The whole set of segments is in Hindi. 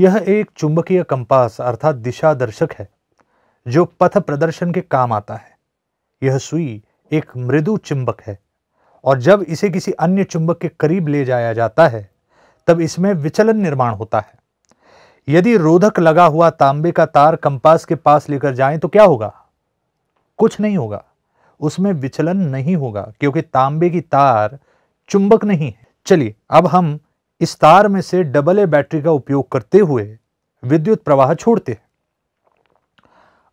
यह एक चुंबकीय कंपास अर्थात दिशा दर्शक है जो पथ प्रदर्शन के काम आता है यह सुई एक मृदु चुंबक है और जब इसे किसी अन्य चुंबक के करीब ले जाया जाता है तब इसमें विचलन निर्माण होता है यदि रोधक लगा हुआ तांबे का तार कंपास के पास लेकर जाए तो क्या होगा कुछ नहीं होगा उसमें विचलन नहीं होगा क्योंकि तांबे की तार चुंबक नहीं है चलिए अब हम इस तार में से डबल ए बैटरी का उपयोग करते हुए विद्युत प्रवाह छोड़ते हैं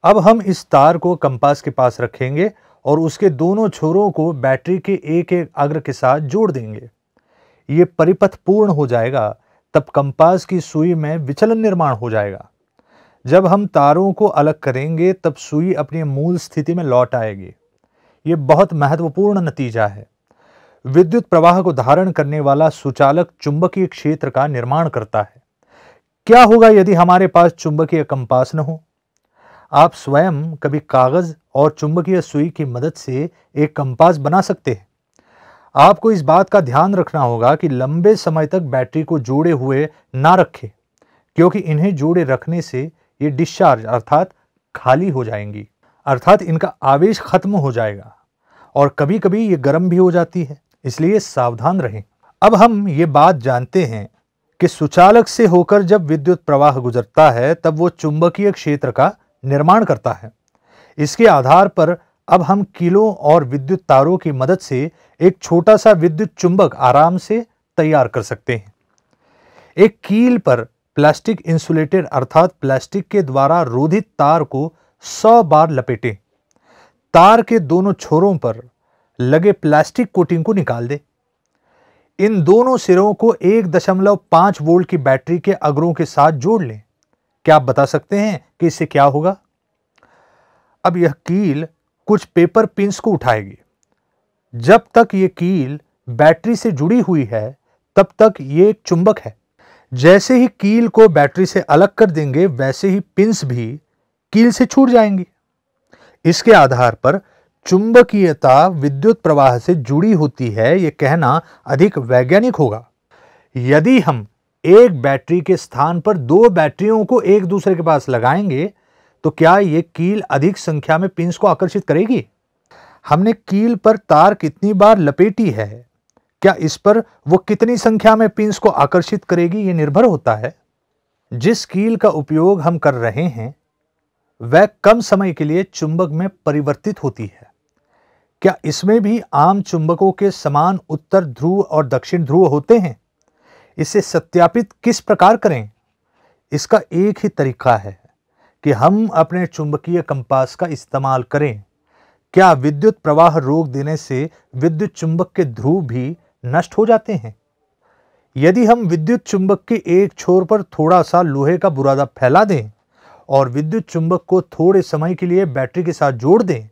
अब हम इस तार को कंपास के पास रखेंगे और उसके दोनों छोरों को बैटरी के एक एक अग्र के साथ जोड़ देंगे ये परिपथ पूर्ण हो जाएगा तब कंपास की सुई में विचलन निर्माण हो जाएगा जब हम तारों को अलग करेंगे तब सुई अपनी मूल स्थिति में लौट आएगी ये बहुत महत्वपूर्ण नतीजा है विद्युत प्रवाह को धारण करने वाला सुचालक चुंबकीय क्षेत्र का निर्माण करता है क्या होगा यदि हमारे पास चुंबकीय कंपास न हो आप स्वयं कभी कागज और चुंबकीय सुई की मदद से एक कंपास बना सकते हैं आपको इस बात का ध्यान रखना होगा कि लंबे समय तक बैटरी को जोड़े हुए ना रखें क्योंकि इन्हें जोड़े रखने से ये डिस्चार्ज अर्थात खाली हो जाएंगी अर्थात इनका आवेश खत्म हो जाएगा और कभी कभी ये गर्म भी हो जाती है इसलिए सावधान रहें अब हम ये बात जानते हैं कि सुचालक से होकर जब विद्युत प्रवाह गुजरता है तब वो चुंबकीय क्षेत्र का निर्माण करता है इसके आधार पर अब हम किलों और विद्युत तारों की मदद से एक छोटा सा विद्युत चुंबक आराम से तैयार कर सकते हैं एक कील पर प्लास्टिक इंसुलेटेड अर्थात प्लास्टिक के द्वारा रोधित तार को सौ बार लपेटें तार के दोनों छोरों पर लगे प्लास्टिक कोटिंग को निकाल दे इन दोनों सिरों को एक दशमलव पांच वोल्ट की बैटरी के अगरों के साथ जोड़ लें क्या आप बता सकते हैं कि इससे क्या होगा अब यह कील कुछ पेपर पिंस को उठाएगी जब तक यह कील बैटरी से जुड़ी हुई है तब तक यह एक चुंबक है जैसे ही कील को बैटरी से अलग कर देंगे वैसे ही पिंस भी कील से छूट जाएंगी इसके आधार पर चुंबकीयता विद्युत प्रवाह से जुड़ी होती है ये कहना अधिक वैज्ञानिक होगा यदि हम एक बैटरी के स्थान पर दो बैटरियों को एक दूसरे के पास लगाएंगे तो क्या ये कील अधिक संख्या में पिंस को आकर्षित करेगी हमने कील पर तार कितनी बार लपेटी है क्या इस पर वो कितनी संख्या में पिंस को आकर्षित करेगी ये निर्भर होता है जिस कील का उपयोग हम कर रहे हैं वह कम समय के लिए चुंबक में परिवर्तित होती है क्या इसमें भी आम चुंबकों के समान उत्तर ध्रुव और दक्षिण ध्रुव होते हैं इसे सत्यापित किस प्रकार करें इसका एक ही तरीका है कि हम अपने चुंबकीय कंपास का इस्तेमाल करें क्या विद्युत प्रवाह रोक देने से विद्युत चुंबक के ध्रुव भी नष्ट हो जाते हैं यदि हम विद्युत चुंबक के एक छोर पर थोड़ा सा लोहे का बुरादा फैला दें और विद्युत चुंबक को थोड़े समय के लिए बैटरी के साथ जोड़ दें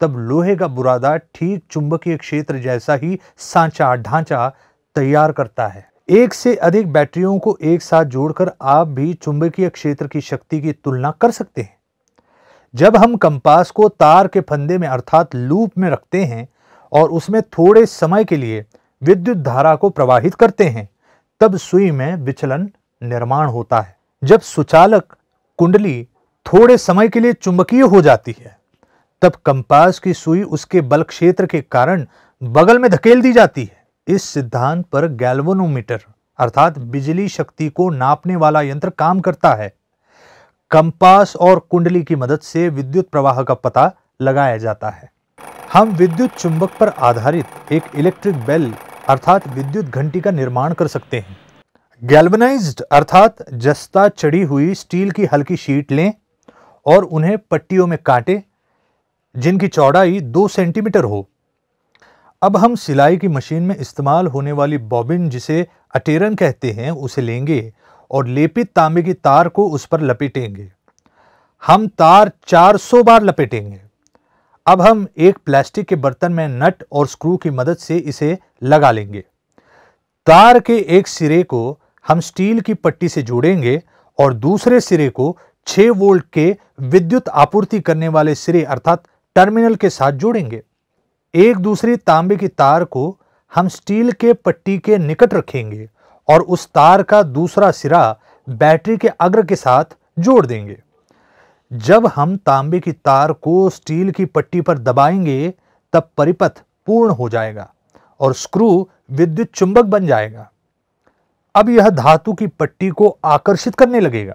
तब लोहे का बुरादा ठीक चुंबकीय क्षेत्र जैसा ही सांचा ढांचा तैयार करता है एक से अधिक बैटरियों को एक साथ जोड़कर आप भी चुंबकीय क्षेत्र की शक्ति की तुलना कर सकते हैं जब हम कंपास को तार के फंदे में अर्थात लूप में रखते हैं और उसमें थोड़े समय के लिए विद्युत धारा को प्रवाहित करते हैं तब सुई में विचलन निर्माण होता है जब सुचालक कुंडली थोड़े समय के लिए चुंबकीय हो जाती है तब कंपास की सुई उसके बल क्षेत्र के कारण बगल में धकेल दी जाती है इस सिद्धांत पर गैल्वोनोमीटर अर्थात बिजली शक्ति को नापने वाला यंत्र काम करता है कंपास और कुंडली की मदद से विद्युत प्रवाह का पता लगाया जाता है हम विद्युत चुंबक पर आधारित एक इलेक्ट्रिक बेल अर्थात विद्युत घंटी का निर्माण कर सकते हैं गैल्वनाइज्ड अर्थात जस्ता चढ़ी हुई स्टील की हल्की शीट लें और उन्हें पट्टियों में काटें जिनकी चौड़ाई दो सेंटीमीटर हो अब हम सिलाई की मशीन में इस्तेमाल होने वाली बॉबिन जिसे अटेरन कहते हैं उसे लेंगे और लेपित तांबे की तार को उस पर लपेटेंगे हम तार 400 बार लपेटेंगे अब हम एक प्लास्टिक के बर्तन में नट और स्क्रू की मदद से इसे लगा लेंगे तार के एक सिरे को हम स्टील की पट्टी से जोड़ेंगे और दूसरे सिरे को 6 वोल्ट के विद्युत आपूर्ति करने वाले सिरे अर्थात टर्मिनल के साथ जोड़ेंगे एक दूसरे तांबे की तार को हम स्टील के पट्टी के निकट रखेंगे और उस तार का दूसरा सिरा बैटरी के अग्र के साथ जोड़ देंगे जब हम तांबे की तार को स्टील की पट्टी पर दबाएंगे तब परिपथ पूर्ण हो जाएगा और स्क्रू विद्युत चुंबक बन जाएगा अब यह धातु की पट्टी को आकर्षित करने लगेगा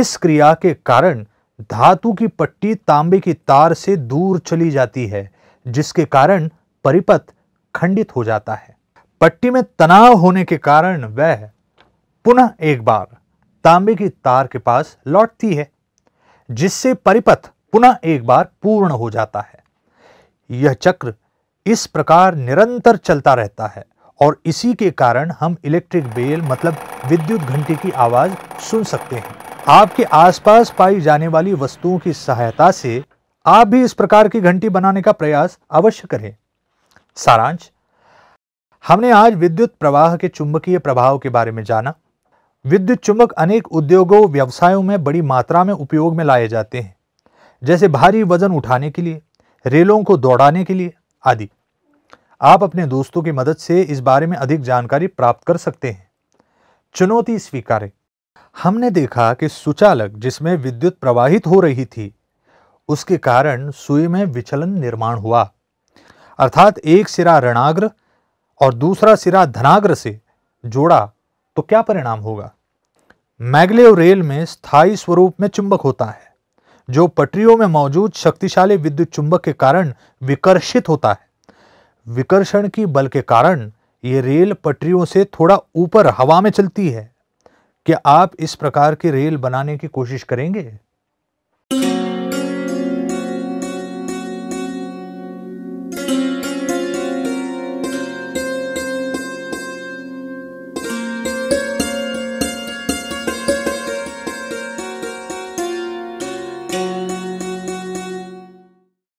इस क्रिया के कारण धातु की पट्टी तांबे की तार से दूर चली जाती है जिसके कारण परिपथ खंडित हो जाता है पट्टी में तनाव होने के कारण वह पुनः एक बार तांबे की तार के पास लौटती है जिससे परिपथ पुनः एक बार पूर्ण हो जाता है यह चक्र इस प्रकार निरंतर चलता रहता है और इसी के कारण हम इलेक्ट्रिक बेल मतलब विद्युत घंटी की आवाज़ सुन सकते हैं आपके आसपास पाई जाने वाली वस्तुओं की सहायता से आप भी इस प्रकार की घंटी बनाने का प्रयास अवश्य करें सारांश हमने आज विद्युत प्रवाह के चुंबकीय प्रभाव के बारे में जाना विद्युत चुंबक अनेक उद्योगों व्यवसायों में बड़ी मात्रा में उपयोग में लाए जाते हैं जैसे भारी वजन उठाने के लिए रेलों को दौड़ाने के लिए आदि आप अपने दोस्तों की मदद से इस बारे में अधिक जानकारी प्राप्त कर सकते हैं चुनौती स्वीकारें हमने देखा कि सुचालक जिसमें विद्युत प्रवाहित हो रही थी उसके कारण सुई में विचलन निर्माण हुआ अर्थात एक सिरा ऋणाग्र और दूसरा सिरा धनाग्र से जोड़ा तो क्या परिणाम होगा मैगलेव रेल में स्थायी स्वरूप में चुंबक होता है जो पटरियों में मौजूद शक्तिशाली विद्युत चुंबक के कारण विकर्षित होता है विकर्षण की बल के कारण ये रेल पटरियों से थोड़ा ऊपर हवा में चलती है क्या आप इस प्रकार की रेल बनाने की कोशिश करेंगे